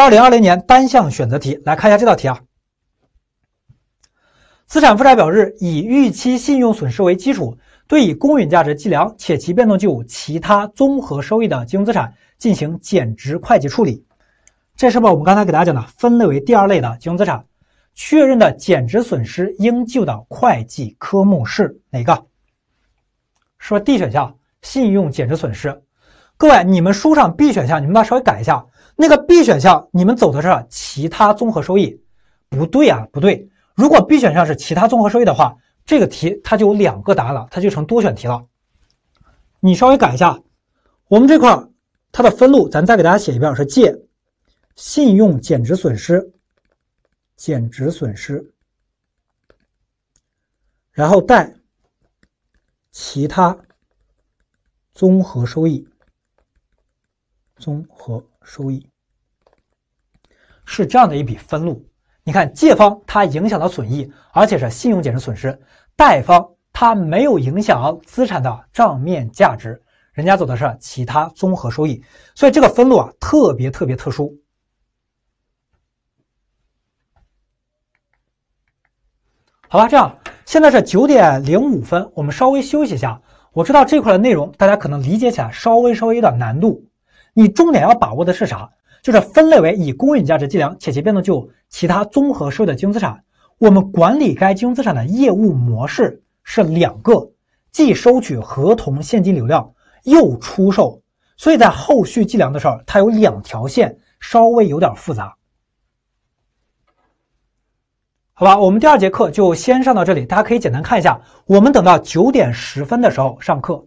二零二零年单项选择题，来看一下这道题啊。资产负债表日，以预期信用损失为基础，对以公允价值计量且其变动具有其他综合收益的金融资产进行减值会计处理，这是不是我们刚才给大家讲的分类为第二类的金融资产？确认的减值损失应就的会计科目是哪个？是不 D 选项信用减值损失。各位，你们书上 B 选项你们把它稍微改一下，那个 B 选项你们走的是其他综合收益，不对啊，不对。如果 B 选项是其他综合收益的话，这个题它就有两个答案了，它就成多选题了。你稍微改一下，我们这块它的分录咱再给大家写一遍，是借信用减值损失，减值损失，然后贷其他综合收益。综合收益是这样的一笔分录，你看借方它影响了损益，而且是信用减值损失；贷方它没有影响资产的账面价值，人家走的是其他综合收益，所以这个分录啊特别特别特殊。好了，这样现在是九点零五分，我们稍微休息一下。我知道这块的内容大家可能理解起来稍微稍微有点难度。你重点要把握的是啥？就是分类为以公允价值计量且其变动就其他综合收益的金融资产。我们管理该金融资产的业务模式是两个，既收取合同现金流量又出售。所以在后续计量的时候，它有两条线，稍微有点复杂。好吧，我们第二节课就先上到这里，大家可以简单看一下。我们等到九点十分的时候上课。